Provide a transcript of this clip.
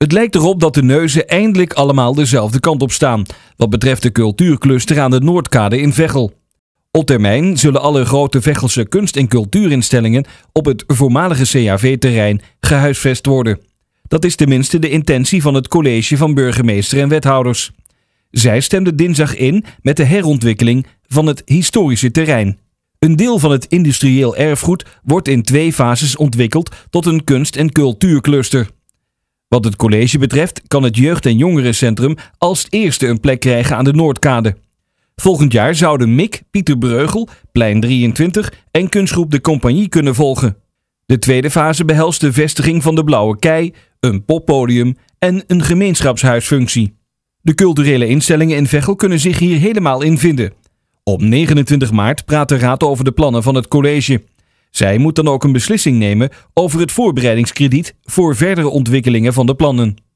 Het lijkt erop dat de neuzen eindelijk allemaal dezelfde kant op staan, wat betreft de cultuurcluster aan de Noordkade in Veghel. Op termijn zullen alle grote Veghelse kunst- en cultuurinstellingen op het voormalige CAV-terrein gehuisvest worden. Dat is tenminste de intentie van het college van burgemeester en wethouders. Zij stemden dinsdag in met de herontwikkeling van het historische terrein. Een deel van het industrieel erfgoed wordt in twee fases ontwikkeld tot een kunst- en cultuurcluster. Wat het college betreft kan het jeugd- en jongerencentrum als eerste een plek krijgen aan de Noordkade. Volgend jaar zouden Mick, Pieter Breugel, Plein 23 en kunstgroep De Compagnie kunnen volgen. De tweede fase behelst de vestiging van de Blauwe Kei, een poppodium en een gemeenschapshuisfunctie. De culturele instellingen in Veghel kunnen zich hier helemaal in vinden. Op 29 maart praat de raad over de plannen van het college. Zij moet dan ook een beslissing nemen over het voorbereidingskrediet voor verdere ontwikkelingen van de plannen.